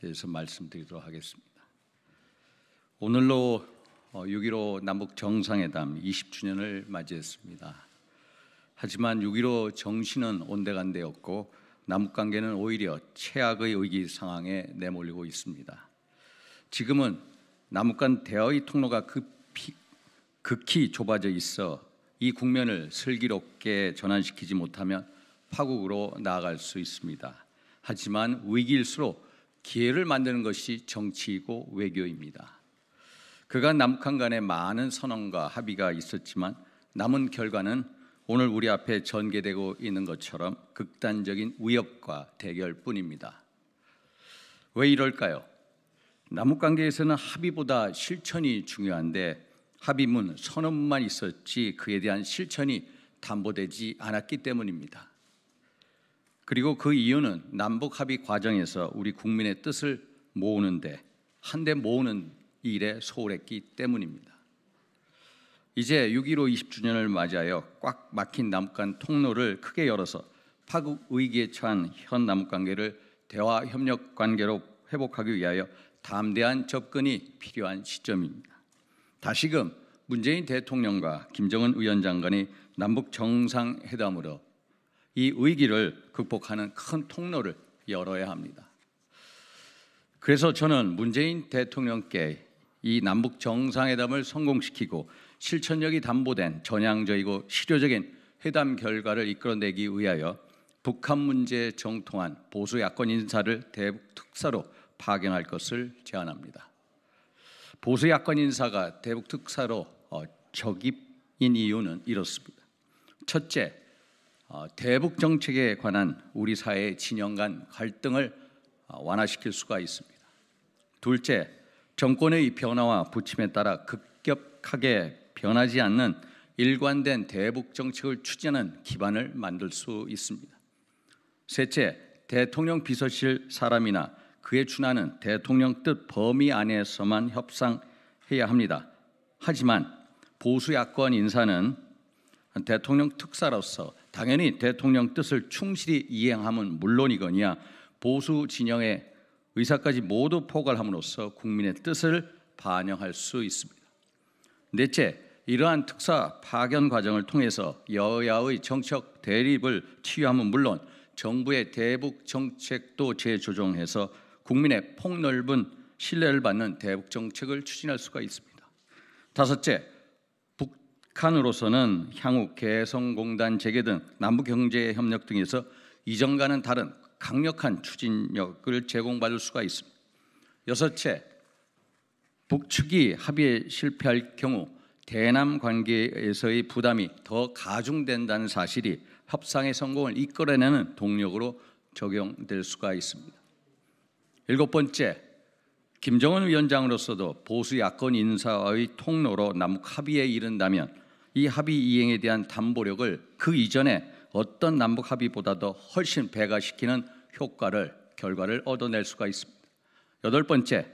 대해서 말씀드리도록 하겠습니다. 오늘로 6.15 어, 남북 정상회담 20주년을 맞이했습니다. 하지만 6.15 정신은 온데간데였고 남북 관계는 오히려 최악의 위기 상황에 내몰리고 있습니다. 지금은 남북 간 대화의 통로가 급히, 극히 좁아져 있어 이 국면을 슬기롭게 전환시키지 못하면 파국으로 나아갈 수 있습니다. 하지만 위기일수록 기회를 만드는 것이 정치이고 외교입니다. 그간 남북한 간에 많은 선언과 합의가 있었지만 남은 결과는 오늘 우리 앞에 전개되고 있는 것처럼 극단적인 위협과 대결뿐입니다. 왜 이럴까요? 남북 관계에서는 합의보다 실천이 중요한데 합의문 선언만 있었지 그에 대한 실천이 담보되지 않았기 때문입니다. 그리고 그 이유는 남북 합의 과정에서 우리 국민의 뜻을 모으는데 한데 모으는 일에 소홀했기 때문입니다. 이제 6.15 20주년을 맞이하여 꽉 막힌 남북간 통로를 크게 열어서 파국 의기에 처한 현 남북 관계를 대화 협력 관계로 회복하기 위하여 담대한 접근이 필요한 시점입니다. 다시금 문재인 대통령과 김정은 위원장간의 남북 정상회담으로 이 위기를 극복하는 큰 통로를 열어야 합니다. 그래서 저는 문재인 대통령께 이 남북 정상회담을 성공시키고 실천력이 담보된 전향적이고 실효적인 회담 결과를 이끌어내기 위하여 북한 문제에 정통한 보수 야권 인사를 대북 특사로 파견할 것을 제안합니다. 보수 야권 인사가 대북 특사로 어, 적입인 이유는 이렇습니다. 첫째, 어, 대북 정책에 관한 우리 사회의 진영 간 갈등을 어, 완화시킬 수가 있습니다. 둘째, 정권의 변화와 부침에 따라 급격하게 변하지 않는 일관된 대북 정책을 추진하는 기반을 만들 수 있습니다. 셋째, 대통령 비서실 사람이나 그에 준하는 대통령 뜻 범위 안에서만 협상해야 합니다. 하지만 보수 야권 인사는 대통령 특사로서 당연히 대통령 뜻을 충실히 이행함은 물론이거니와 보수 진영의 의사까지 모두 포괄함으로써 국민의 뜻을 반영할 수 있습니다. 넷째, 이러한 특사 파견 과정을 통해서 여야의 정책 대립을 치유함은 물론 정부의 대북 정책도 재조정해서 국민의 폭넓은 신뢰를 받는 대북 정책을 추진할 수가 있습니다. 다섯째, 북한으로서는 향후 개성공단 재개 등 남북 경제 협력 등에서 이전과는 다른 강력한 추진력을 제공받을 수가 있습니다. 여섯째, 북측이 합의에 실패할 경우 대남 관계에서의 부담이 더 가중된다는 사실이 협상의 성공을 이끌어내는 동력으로 적용될 수가 있습니다. 일곱 번째, 김정은 위원장으로서도 보수 야권 인사의 통로로 남북 합의에 이른다면 이 합의 이행에 대한 담보력을 그 이전에 어떤 남북 합의보다도 훨씬 배가시키는 효과를 결과를 얻어낼 수가 있습니다. 여덟 번째,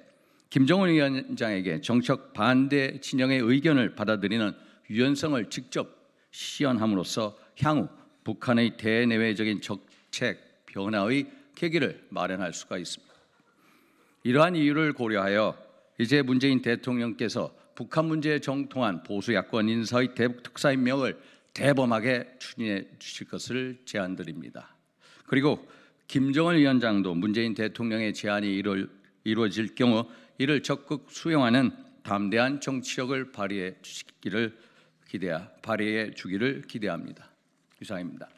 김정은 위원장에게 정책 반대 진영의 의견을 받아들이는 유연성을 직접 시연함으로써 향후 북한의 대내외적인 정책 변화의 계기를 마련할 수가 있습니다. 이러한 이유를 고려하여 이제 문재인 대통령께서 북한 문제에 정통한 보수 야권 인사의 대북 특사 인명을 대범하게 추진해 주실 것을 제안드립니다. 그리고 김정은 위원장도 문재인 대통령의 제안이 이루, 이루어질 경우 이를 적극 수용하는 담대한 정치력을 발휘해 주시기를 기대하 발휘해 주기를 기대합니다. 이상입니다.